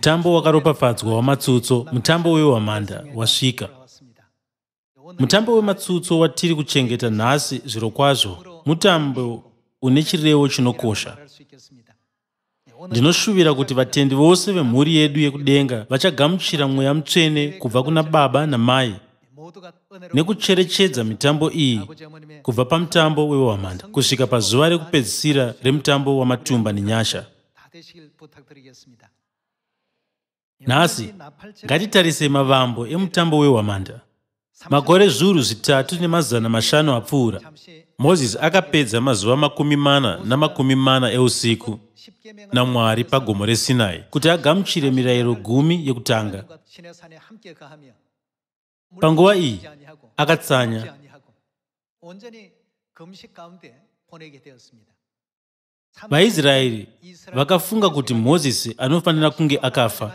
mutambo wakaropafadzwa wamatsutso mutambo wewamanda wasvika mutambo wematsutso watiri kuchengeta nhasi zviro kwazvo mutambo une chirevo chinokosha ndinoshuvira kuti vatendi vose vemhuri yedu yekudenga vachagamuchira mweya mutsvene kubva kuna baba namai nekucherechedza mitambo iyi kubva pamutambo wewamanda kusvika pazuva rekupedzisira remutambo wamatumba nenyasha 다시 부탁드리겠습니다 nhasi ngatitarise mavambo emutambo wehwamanda makore zviuru zvitatu nemazana mashanu apfuura mozisi akapedza mazuva makumi mana namakumi mana eusiku namwari pagomo resinai kuti agamuchire mirayiro gumi yekutanga panguva iyi akatsanya 온전히 금식 가운데 보내게 되었습니다 vaisraeri vakafunga kuti mozisi anofanira kunge akafa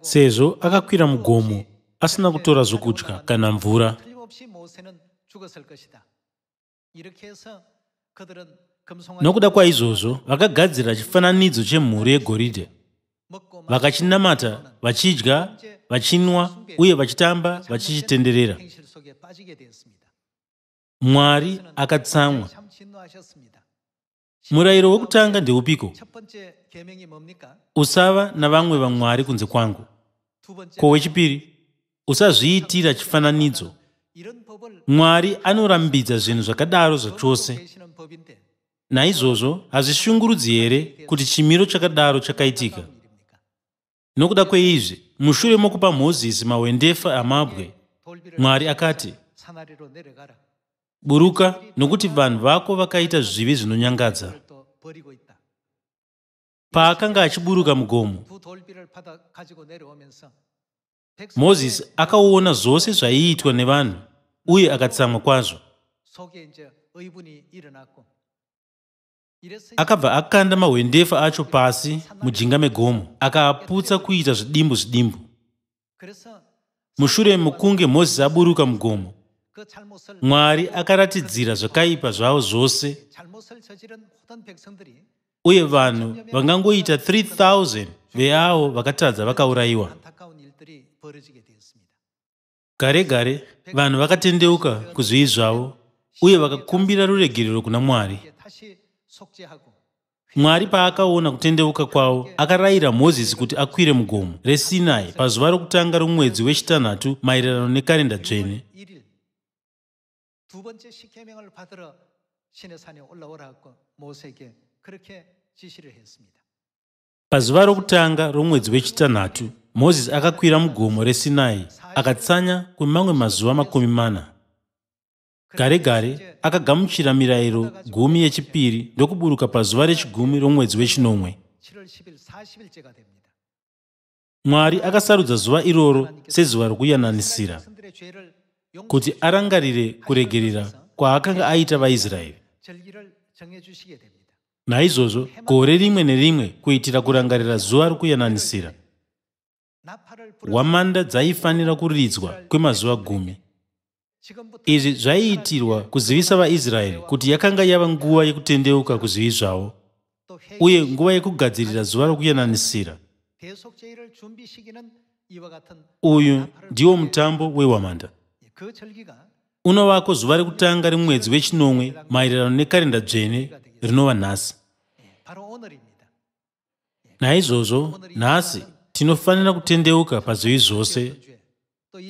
sezvo akakwira mugomo asina kutora zvokudya kana mvura nokuda kwaizvozvo vakagadzira chifananidzo chemhuri yegoridhe vakachinamata vachidya vachinwa uye vachitamba vachichitenderera mwari akatsamwa murayiro wokutanga ndeupiko usava navamwe vamwari kunze kwangu kowechipiri usazviitira chifananidzo mwari anorambidza zvinhu zvakadaro zvachose naizvozvo hazvishungurudzi here kuti chimiro chakadaro chakaitika nokuda kweizvi mushure mokupa mozisi mahwendefa amabwe mwari akati buruka nokuti vanhu vako vakaita zvivi zvinonyangadza paakanga achiburuka mugomo mozisi akaona zvose zvaiitwa nevanhu uye akatsamwa kwazvo akabva akanda mahwendefa acho pasi mujinga megomo akaaputsa kuita zvidimbu zvidimbu mushure mekunge mozisi aburuka mugomo mwari akaratidzira zvakaipa zvavo zvose uye vanhu vangangoita 3000 veavo vakatadza vakaurayiwa gare gare vanhu vakatendeuka kuzvii zvavo uye vakakumbira ruregerero kuna mwari mwari paakaona kutendeuka kwavo akarayira mozisi kuti akwire mugomo resinai pazuva rokutanga romwedzi wechitanhatu maererano nekarenda dzvene 두 번째 십계명을 받으러 신의 산에 올라오라고 모세에게 그렇게 지시를 했습니다. 바즈바 로크탄가 롱웨즈 웨치타나투 모세스 아카쿠이라 무고모 레시나이 아카츠냐 쿠마무 마즈와 마쿠미 마나 gare gare akagamuchira mirayiro gumi yechipiri ndokuburuka pazuva rechigumi romwedzi wechinomwe mwari akasarudza zuva iroro sezuva rokuyananisira kuti arangarire kuregerera kwaakanga aita vaisraeri naizvozvo gore rimwe nerimwe kuitira kurangarira zuva rokuyananisira hwamanda dzaifanira kuridzwa kwemazuva gumi izvi zvaiitirwa kuzivisa vaisraeri kuti yakanga yava nguva yekutendeuka kuzivi zvavo uye nguva yekugadzirira zuva rokuyananisira uyu ndiwo mutambo wehwamanda unovako zuva rekutanga remwedzi wechinomwe maererano nekarenda dzvene rinova nhasi naizvozvo nhasi tinofanira kutendeuka pazivi zvose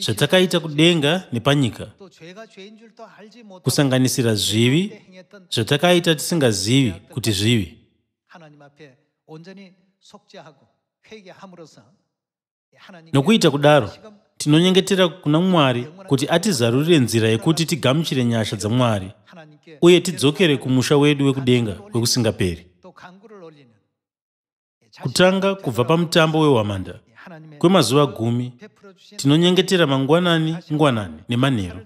zvatakaita kudenga nepanyika kusanganisira zvivi zvatakaita tisingazivi kuti zvivi nokuita kudaro tinonyengetera kuna mwari kuti atizarurire nzira yekuti tigamuchire nyasha dzamwari uye tidzokere kumusha wedu wekudenga wekusingaperi kutanga kubva pamutambo wehwamanda kwemazuva gumi tinonyengetera mangwanani ngwanani nemanheru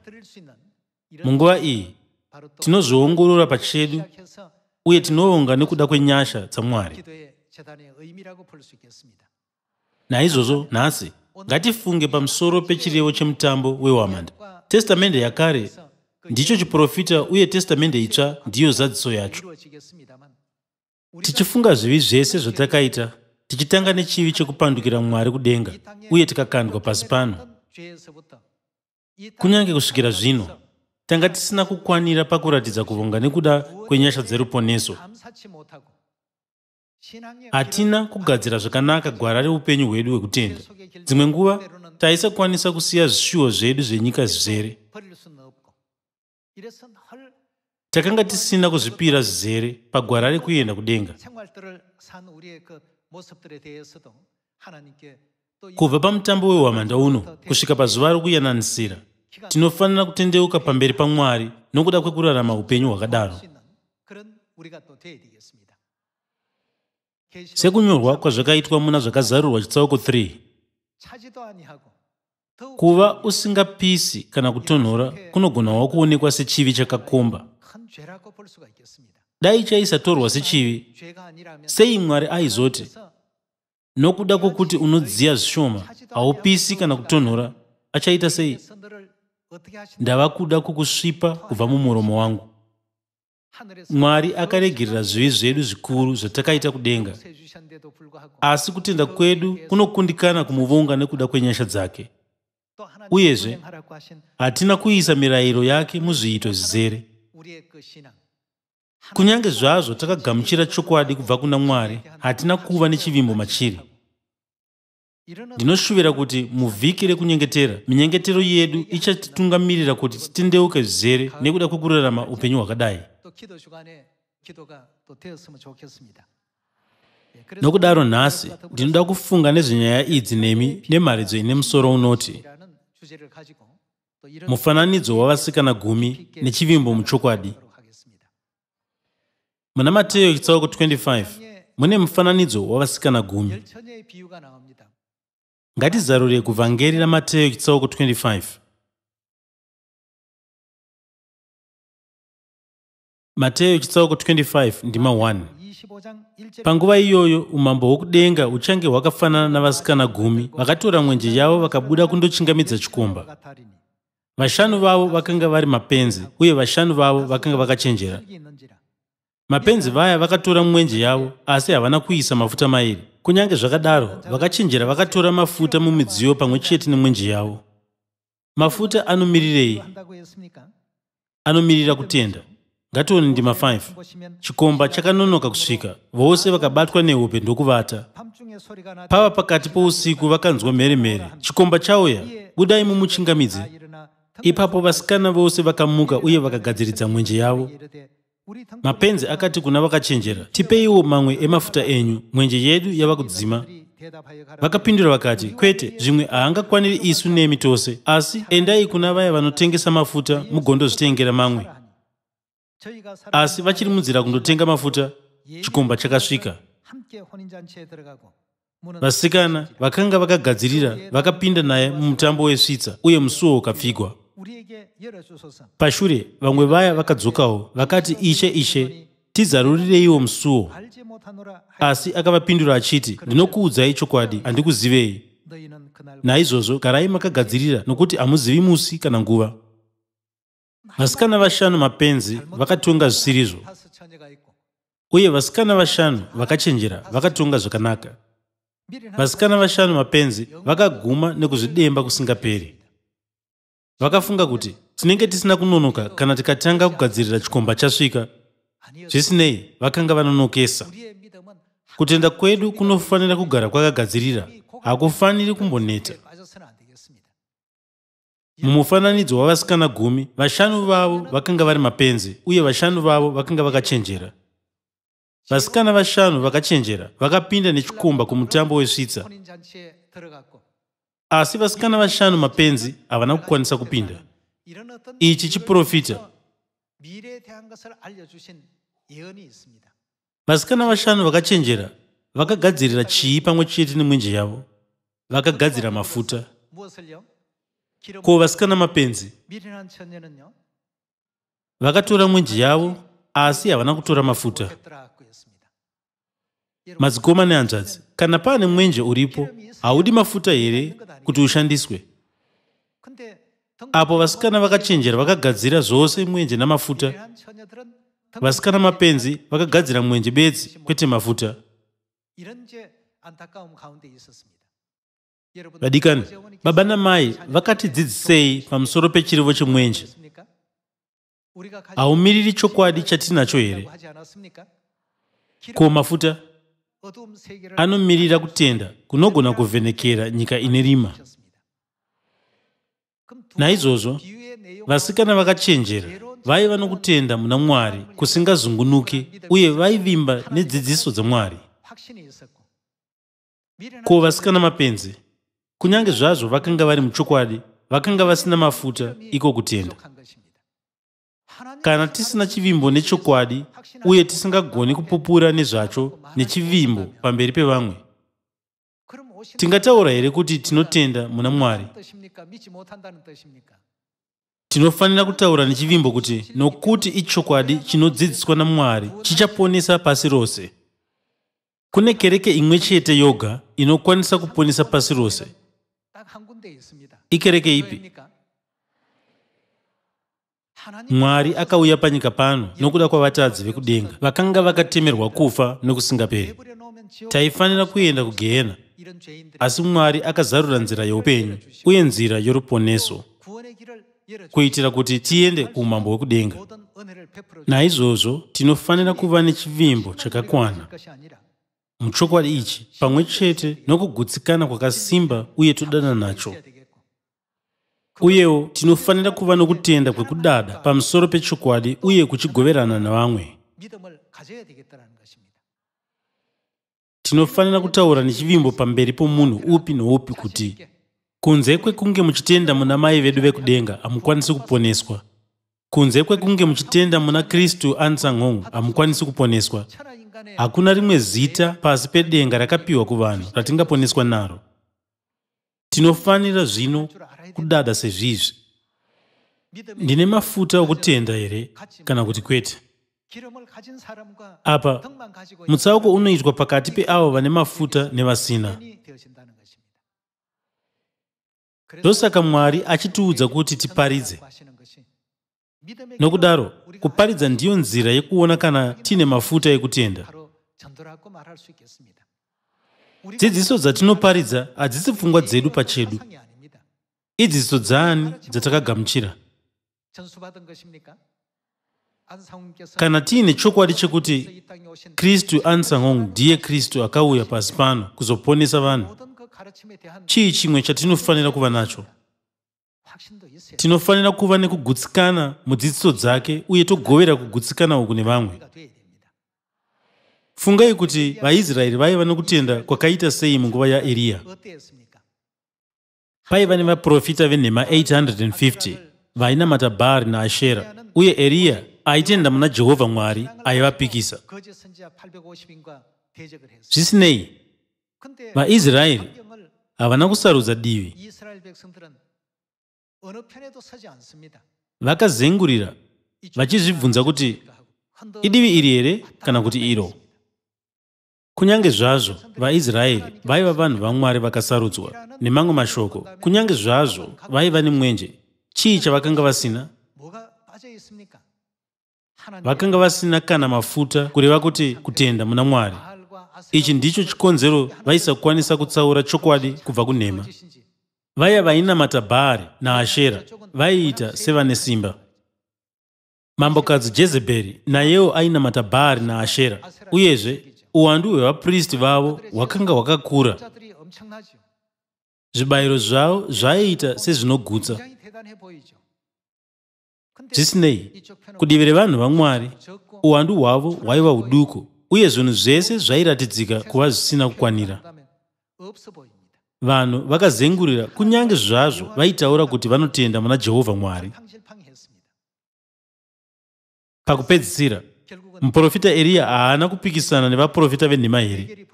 munguva iyi tinozviongorora pachedu uye tinoonga nekuda kwenyasha dzamwari naizvozvo nhasi ngatifunge pamusoro pechirevo chemutambo wehwamanda testamende yakare ndicho chiprofita uye testamende itsva ndiyo zadziso yacho tichifunga zvivi zvese zvatakaita tichitanga nechivi chekupandukira mwari kudenga uye tikakandwa pasi pano kunyange kusvikira zvino tanga tisina kukwanira pakuratidza kuvonga nekuda kwenyasha dzeruponeso hatina kugadzira zvakanaka gwara reupenyu hwedu hwekutenda dzimwe nguva taisakwanisa kusiya zvishuwo zvedu zvenyika zvizere takanga tisina kuzvipira zvizere pagwara rekuenda kudenga kubva pamutambo wehwamanda uno kusvika pazuva rokuyananisira tinofanira kutendeuka pamberi pamwari nokuda kwekurarama upenyu hwakadaro 우리가 또 되어야 되겠습니다 sekunyorwa kwazvakaitwa muna zvakazarurwa chitsauko 3 kuva usingapisi kana kutonhora kunogonawo kuonekwa sechivi chakakomba dai chaisatorwa sechivi sei mwari aizoti nokuda kwokuti unodziya zvishoma haupisi kana kutonhora achaita sei ndava kuda kukusvipa kubva mumuromo wangu mwari akaregerera zvivi zvedu zvikuru zvatakaita kudenga asi kutenda kwedu kunokundikana kumuvonga nekuda kwenyasha dzake uyezve hatina kuisa mirayiro yake muzviito zvizere kunyange zvazvo takagamuchira chokwadi kubva kuna mwari hatina kuva nechivimbo machiri ndinoshuvira kuti muvhiki rekunyengetera minyengetero yedu ichatitungamirira kuti titendeuke zvizere nekuda kwekurarama upenyu hwakadai 기도 주간에 기도가 또 되었으면 좋겠습니다. 넉다로 나스 딘다 고풍가 네즈냐야 이지 네미 네 마리즈 이네 무소로 노티 mufananidzo wavasikana gumi nechivimbo muchokwadi muna mateyo chitsauko 25 mune mufananidzo wavasikana gumi ngatizarure kuvhangeri ramateyo chitsauko 25 mateyo chitsauko 25 ndima 1 panguva iyoyo umambo hwokudenga huchange hwakafanana navasikana gumi vakatora mwenje yavo vakabuda kundochingamidza chikomba vashanu vavo vakanga vari mapenzi uye vashanu vavo vakanga vakachenjera mapenzi vaya vakatora mwenje yavo asi havana kuisa mafuta mairi kunyange zvakadaro vakachenjera vakatora mafuta mumidziyo pamwe chete nemwenje yavo mafuta anomirirei anomirira kutenda ngatione ndima 5 chikomba chakanonoka kusvika vose vakabatwa nehope ndokuvata pava pakati pousiku vakanzwa mheremhere chikomba chauya budai mumuchingamidze ipapo vasikana vose vakamuka uye vakagadziridza mwenje yavo mapenzi akati kuna vakachenjera tipeiwo mamwe emafuta enyu mwenje yedu yava kudzima vakapindura vakati kwete zvimwe haangakwaniri isu nemi tose asi endai kuna vaya vanotengesa mafuta mugondozvitengera mamwe asi vachiri munzira kundotenga mafuta chikomba chakasvika vasikana vakanga vakagadzirira vakapinda naye mumutambo wesvitsa uye musuwo ukapfigwa pashure vamwe vaya vakadzokawo vakati ishe ishe tizaruriraiwo musuwo asi akavapindura achiti ndinokuudzai chokwadi handikuzivei naizvozvo garai makagadzirira nokuti hamuzivi musi kana nguva vasikana vashanu mapenzi vakatonga zvisirizvo uye vasikana vashanu vakachenjera vakatonga zvakanaka vasikana vashanu mapenzi vakaguma nekuzvidemba kusingaperi vakafunga kuti tinenge tisina kunonoka kana tikatanga kugadzirira chikomba chasvika zvisinei vakanga vanonokesa kutenda kwedu kunofanira kugara kwakagadzirira hakufaniri kumboneta mumufananidzo wavasikana gumi vashanu vavo vakanga vari mapenzi uye vashanu vavo vakanga vakachenjera vasikana vashanu vakachenjera vakapinda nechikumba kumutambo wesvitsa asi vasikana vashanu mapenzi havana kukwanisa kupinda ichi chiprofita vasikana vashanu vakachenjera vakagadzirira chii pamwe chete nemwenje yavo vakagadzira mafuta ko vasikana mapenzi vakatora mwenji yavo asi havana kutora mafuta madzikoma nehanzvadzi kana paane mwenje uripo haudi mafuta here kuti ushandiswe apo vasikana vakachenjera vakagadzira zvose mwenje namafuta vasikana mapenzi vakagadzira mwenje bedzi kwete mafuta 이런 제 안타까움 가운데 있었습니다 vadikani baba namai vakatidzidzisei pamusoro pechirivo chemwenje haumiriri chokwadi chatinacho here ko mafuta anomirira kutenda kunogona kuvhenekera nyika ine rima naizvozvo vasikana vakachenjera vaiva nokutenda muna mwari kusingazungunuki uye vaivimba nedzidziso dzamwari ko vasikana mapenzi kunyange zvazvo vakanga vari muchokwadi vakanga vasina mafuta iko kutenda kana tisina chivimbo nechokwadi uye tisingagoni kupupura nezvacho nechivimbo pamberi pevamwe tingataura here kuti tinotenda muna mwari tinofanira kutaura nechivimbo kuti nokuti ichokwadi chinodzidziswa namwari chichaponesa pasi rose kune kereke imwe chete yoga inokwanisa kuponesa pasi rose ikereke ipi mwari akauya panyika pano nokuda kwavatadzi vekudenga vakanga vakatemerwa kufa nokusingaperi taifanira kuenda kugehena asi mwari akazarura nzira yeupenyu uye nzira yoruponeso kuitira kuti tiende kuumambo hwekudenga naizvozvo tinofanira kuva nechivimbo chakakwana muchokwadi ichi pamwe chete nokugutsikana kwakasimba uye todada nacho uyewo tinofanira kuva nokutenda kwekudada pamusoro pechokwadi uye kuchigoverana navamwe tinofanira kutaura nechivimbo pamberi pomunhu upi noupi kuti kunze kwekunge muchitenda muna mai vedu vekudenga hamukwanisi kuponeswa kunze kwekunge muchitenda muna kristu ansangong hamukwanisi kuponeswa hakuna rimwe zita pasi pedenga rakapiwa kuvanhu ratingaponeswa naro tinofanira zvino kudada sezvizvi ndine mafuta okutenda here kana kuti kwete apa mutsauko unoitwa pakati peavo vane mafuta nevasina ndosaka mwari achitiudza kuti tiparidze nokudaro kuparidza ndiyo nzira yekuona kana tine mafuta ekutenda dzidziso dzatinoparidza hadzisi pfungwa dzedu pachedu idzidziso dzaani dzatakagamuchira kana tiine chokwadi chekuti kristu ansangong ndiye kristu akauya pasi pano kuzoponesa vanhu chii chimwe chatinofanira kuva nacho tinofanira kuva nekugutsikana mudzidziso dzake uye togovera kugutsikana uku nevamwe fungai kuti vaisraeri vaiva nokutenda kwakaita sei munguva yaeriya paiva nevaprofita venhema 850 vainamata bhaari naashera uye eriya aitenda muna jehovha mwari aivapikisa zvisinei vaisraeri havana kusarudza divi vakazengurira vachizvibvunza kuti idivi iri here kana kuti iro kunyange zvazvo vaisraeri vaiva vanhu vamwari vakasarudzwa nemamwe mashoko kunyange zvazvo vaiva nemwenje chii chavakanga vasina vakanga vasina kana mafuta kureva kuti kutenda muna mwari ichi ndicho chikonzero vaisakwanisa kutsaura chokwadi kubva kunhema vaya vainamata bhaari naashera vaiita sevane simba mambokadzi jezebheri nayewo ainamata bhaari naashera uyezve uwandu hwevapristi vavo hwakanga hwakakura zvibayiro zvavo zvaiita sezvinogutsa zvisinei kudivi revanhu vamwari uwandu hwavo hwaiva huduku uye zvinhu zvese zvairatidzika kuva zvisina kukwanira vanhu vakazengurira kunyange zvazvo vaitaura kuti vanotenda muna jehovha mwari pakupedzisira muprofita eriya haana kupikisana nevaprofita venhima here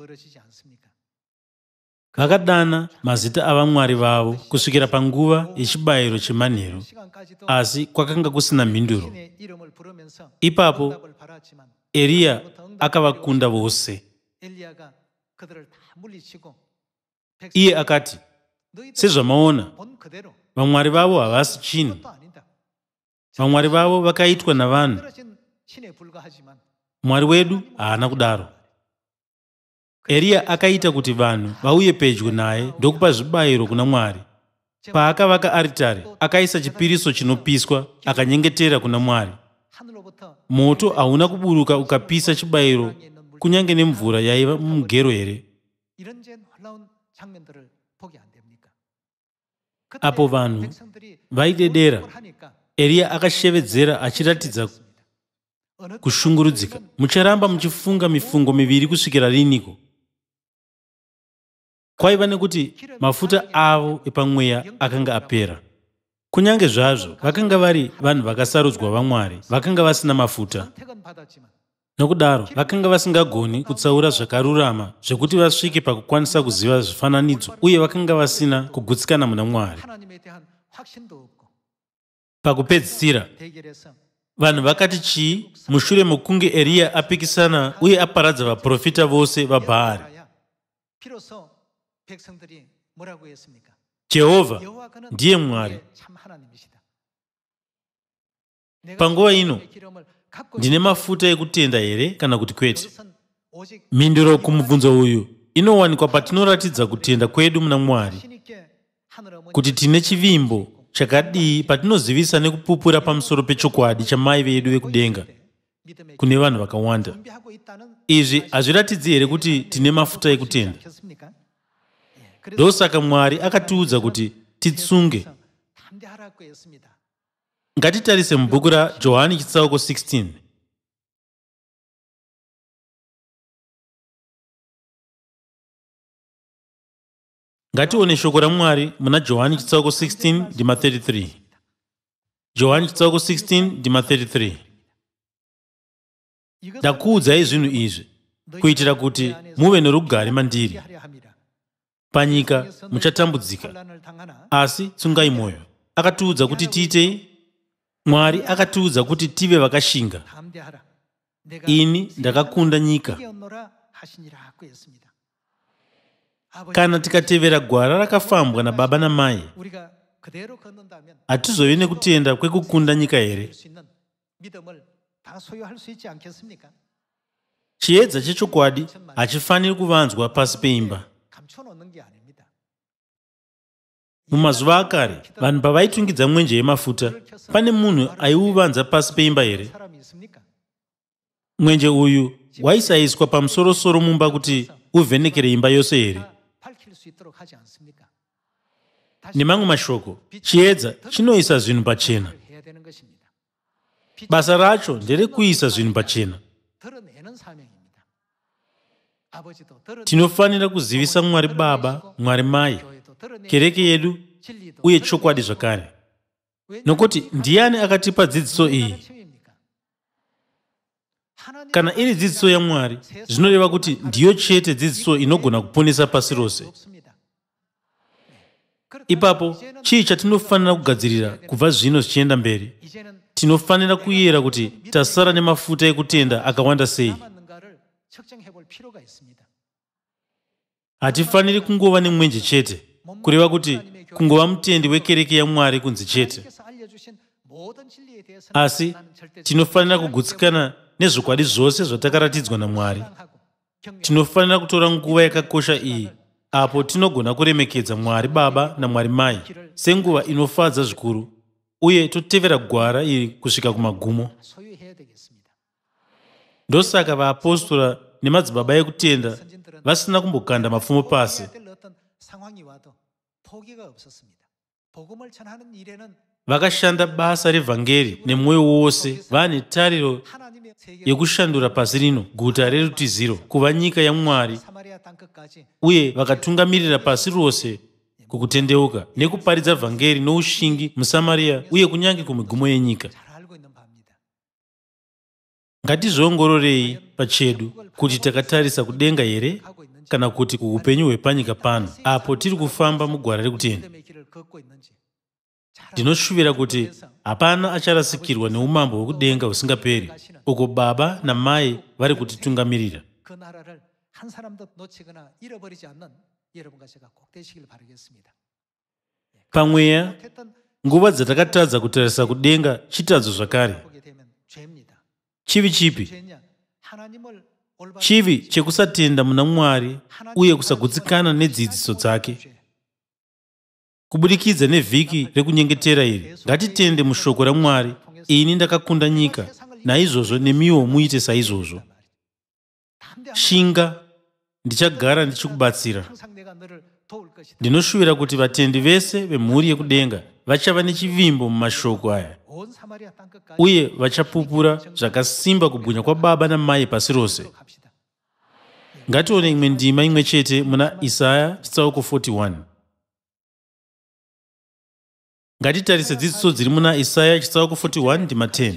vakadana mazita avamwari vavo kusvikira panguva yechibayiro chemanheru asi kwakanga kusina mhinduro ipapo eriya akavakunda vose iye akati sezvamaona vamwari vavo havasi chinhu vamwari vavo vakaitwa navanhu mwari wedu haana kudaro eriya akaita kuti vanhu vauye pedyo naye ndokupa zvibayiro kuna mwari paakavaka aritari akaisa chipiriso chinopiswa akanyengetera kuna mwari moto hauna kuburuka ukapisa chibayiro kunyange nemvura yaiva mumugero here apo vanhu vaidedera eriya akashevedzera achiratidza kushungurudzika mucharamba muchifunga mifungo miviri kusvikira riniko kwaiva nekuti mafuta avo epamweya akanga apera kunyange zvazvo vakanga vari vanhu vakasarudzwa vamwari vakanga vasina mafuta nokudaro vakanga vasingagoni kutsaura zvakarurama zvekuti vasvike pakukwanisa kuziva zvifananidzo uye vakanga vasina kugutsikana muna mwari pakupedzisira vanhu vakati chii mushure mokunge eriya apikisana uye aparadza vaprofita vose vabhaari jehovha ndiye mwari panguva ino ndine mafuta ekutenda here kana kuti kwete mhinduro kumubvunzo uyu inowanikwa patinoratidza kutenda kwedu muna mwari kuti tine chivimbo chakadii patinozivisa nekupupura pamusoro pechokwadi chamai vedu vekudenga kune vanhu vakawanda izvi hazviratidzi here kuti tine mafuta ekutenda ndosaka mwari akatiudza kuti titsunge ngatitarise mubhuku rajohani chitsauko 16 ngatione shoko ramwari muna johani chitsauko 16 dima 33 johani chitsauko 16 dima 33 ndakuudzai zvinhu izvi kuitira kuti muve norugare mandiri panyika muchatambudzika asi tsungai mwoyo akatiudza kuti tiitei mwari akatiudza kuti tive vakashinga ini ndakakunda nyika kana tikatevera gwara rakafambwa nababa namai hatizovi nekutenda kwekukunda nyika here chiedza chechokwadi hachifaniri kuvanzwa pasi peimba mumazuva akare vanhu pavaitungidza mwenje yemafuta pane munhu aiuvanza pasi peimba here mwenje uyu waisaiswa pamusorosoro mumba kuti uvhenekere imba yose here nemamwe mashoko chiedza chinoisa zvinhu pachena basa racho nderekuisa zvinhu pachena tinofanira kuzivisa mwari baba mwari mai kereke yedu uye chokwadi zvakare nokuti ndiani akatipa dzidziso iyi kana iri dzidziso yamwari zvinoreva kuti ndiyo chete dzidziso inogona kuponesa pasi rose ipapo chii chatinofanira kugadzirira kubva zvino zvichienda mberi tinofanira kuyera kuti tasara nemafuta ekutenda akawanda sei hatifaniri kungova nemwenje chete kureva kuti kungova mutendi wekereke yamwari kunzi chete asi tinofanira kugutsikana nezvokwadi zvose zvatakaratidzwa namwari tinofanira kutora nguva yakakosha iyi apo tinogona kuremekedza mwari baba namwari mai senguva inofadza zvikuru uye totevera gwara iri kusvika kumagumo ndosaka vaapostora nemadzibaba ekutenda vasina kumbokanda mapfumo pasi 거기가 없었습니다. 복음을 전하는 일에는 vakashanda basa revhangeri nemwoyo wose vane tariro yekushandura pasi rino guta rerutiziro kuva nyika yamwari uye vakatungamirira pasi rose kukutendeuka nekuparidza vhangeri noushingi musamariya uye kunyange kumigumo yenyika ngatizviongororei pachedu kuti takatarisa kudenga here kana kuti kuupenyu hwepanyika pano apo tiri kufamba mugwara rekutenda ndinoshuvira kuti hapana acharasikirwa neumambo hwekudenga husingaperi uko baba namai vari kutitungamirira pamweya nguva dzatakatadza kutarisa kudenga chitadzo zvakare chivi chipi chivi chekusatenda muna mwari uye kusagutsikana nedzidziso dzake kubudikidza nevhiki rekunyengetera iri ngatitende mushoko ramwari ini ndakakunda nyika naizvozvo nemiwo muite saizvozvo shinga ndichagara ndichikubatsira ndinoshuvira kuti vatendi vese vemhuri yekudenga vachava nechivimbo mumashoko aya uye vachapupura zvakasimba kubwinya kwababa namai pasi rose ngatione imwe ndima imwe chete muna isaya chitsauko 41 ngatitarise dzidziso dziri muna isaya chitsauko 41 ndima 10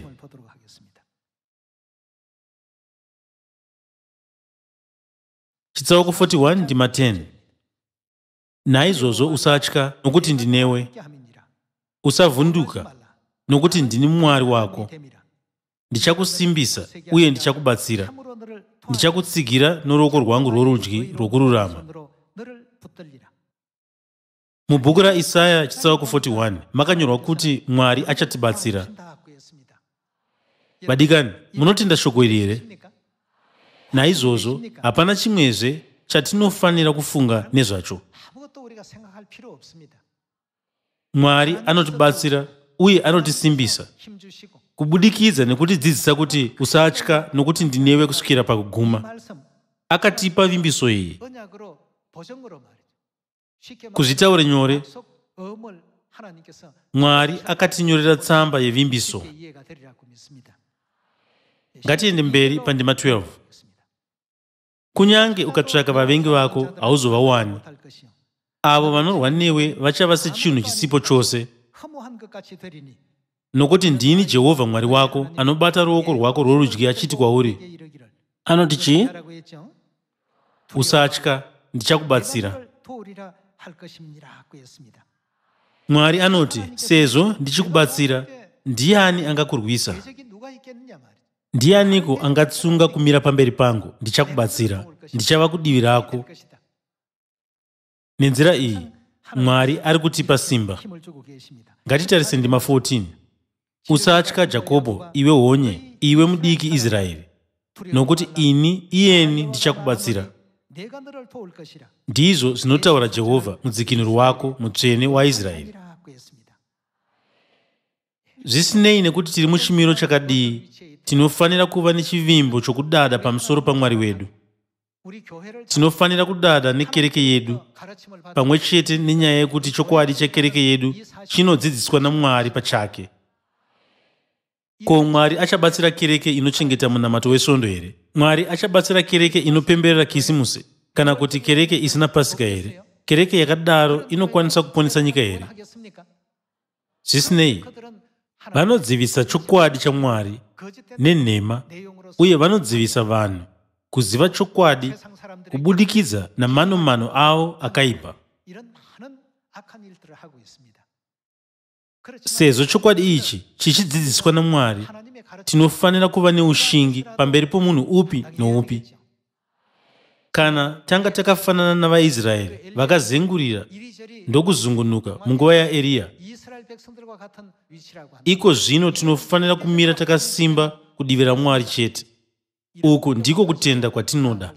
chitsauko 41 ndima 10 naizvozvo usatya nokuti ndinewe usavhunduka nokuti ndini mwari wako ndichakusimbisa uye ndichakubatsira ndichakutsigira noruoko rwangu rworudyi rwokururama mubhuku raisaya chitsauko 41 makanyorwa kuti mwari achatibatsira vadikani munotenda shoko iri here naizvozvo hapana chimwezve chatinofanira kufunga nezvacho mwari anotibatsira uye anotisimbisa kubudikidza nekutidzidzisa kuti usatya nokuti ndinewe kusvikira pakuguma akatipa vimbiso iyi kuzvitaure nyore mwari akatinyorera tsamba yevimbiso ngatiende mberi pandima 12 kunyange ukatsvaka vavengi vako hauzovawani avo vanorwa newe vachava sechinhu chisipo chose nokuti ndini jehovha mwari wako anobata ruoko rwako rworudyi achiti kwauri anoti chii usatya ndichakubatsira mwari anoti sezvo ndichikubatsira ndiani angakurwisa ndianiko angatsunga kumira pamberi pangu ndichakubatsira ndichava kudivi rako nenzira iyi mwari ari kutipa simba ngatitarise ndima 14 usatya jakobho iwe honye iwe mudiki israeri nokuti ini iyeni ndichakubatsira ndizvo zvinotaura jehovha mudzikinuri wako mutsvene waisraeri zvisinei nekuti tiri muchimiro chakadii tinofanira kuva nechivimbo chokudada pamusoro pamwari wedu tinofanira kudada nekereke yedu pamwe chete nenyaya yekuti chokwadi chekereke yedu chinodzidziswa namwari pachake ko mwari achabatsira kereke inochengeta munamato wesvondo here mwari achabatsira kereke inopemberera kisimusi kana kuti kereke isina pasika here kereke yakadaro inokwanisa kuponesa nyika here zvisinei vanodzivisa chokwadi chamwari nenhema uye vanodzivisa vanhu kuziva chokwadi kubudikidza namanomano avo akaipa sezvo chokwadi ichi chichidzidziswa namwari tinofanira kuva neushingi pamberi pomunhu upi noupi kana tanga takafanana navaisraeri vakazengurira ndokuzungunuka munguva yaeriya iko zvino tinofanira kumira takasimba kudivira mwari chete uku ndiko kutenda kwatinoda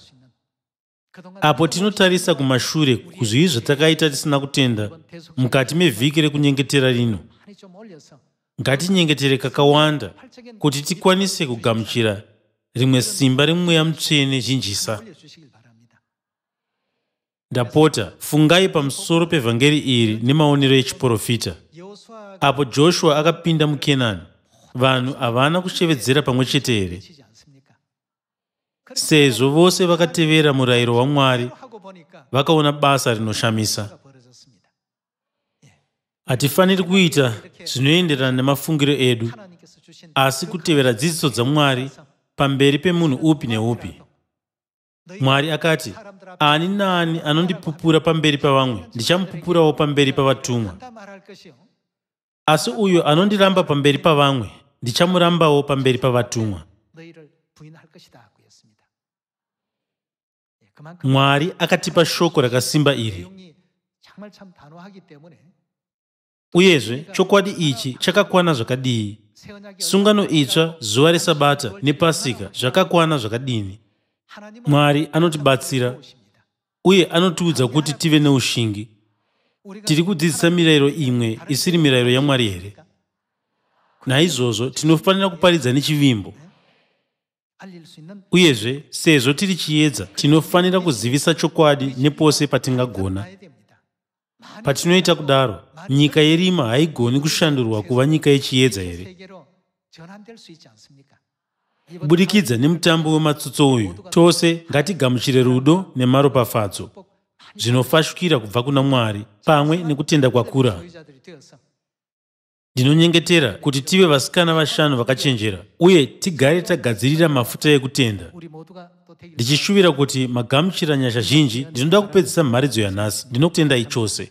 apo tinotarisa kumashure kuzvii zvatakaita tisina kutenda mukati mevhiki rekunyengetera rino ngatinyengetere kakawanda kuti tikwanise kugamuchira rimwe simba remweya mutsvene zhinjisa ndapota fungai pamusoro pevhangeri iri nemaonero echiprofita apo joshua akapinda mukenani vanhu havana kushevedzera pamwe chete here sezvo vose vakatevera murayiro wamwari vakaona basa rinoshamisa hatifaniri kuita zvinoenderana nemafungiro edu asi kutevera dzidziso dzamwari pamberi pemunhu upi neupi mwari akati ani naani anondipupura pamberi pavamwe ndichamupupurawo pamberi pavatumwa asi uyo anondiramba pamberi pavamwe ndichamurambawo pamberi pavatumwa mwari akatipa shoko rakasimba iri uyezve chokwadi ichi chakakwana zvakadii sungano itsva zuva resabata nepasika zvakakwana zvakadini mwari anotibatsira uye anotiudza kuti tive neushingi tiri kudzidzisa mirayiro imwe isiri mirayiro yamwari here naizvozvo tinofanira kuparidza nechivimbo uyezve sezvo tiri chiedza tinofanira kuzivisa chokwadi nepose patingagona patinoita kudaro nyika yerima haigoni kushandurwa kuva nyika yechiedza here kubudikidza nemutambo wematsutso uyu tose ngatigamuchire rudo nemaropafadzo zvinofashukira kubva kuna mwari pamwe nekutenda kwakura ndinonyengetera kuti tive vasikana vashanu vakachenjera uye tigare tagadzirira mafuta ekutenda ndichishuvira kuti magamuchira nyasha zhinji ndinoda kupedzisa mharidzo yanhasi ndinokutendai chose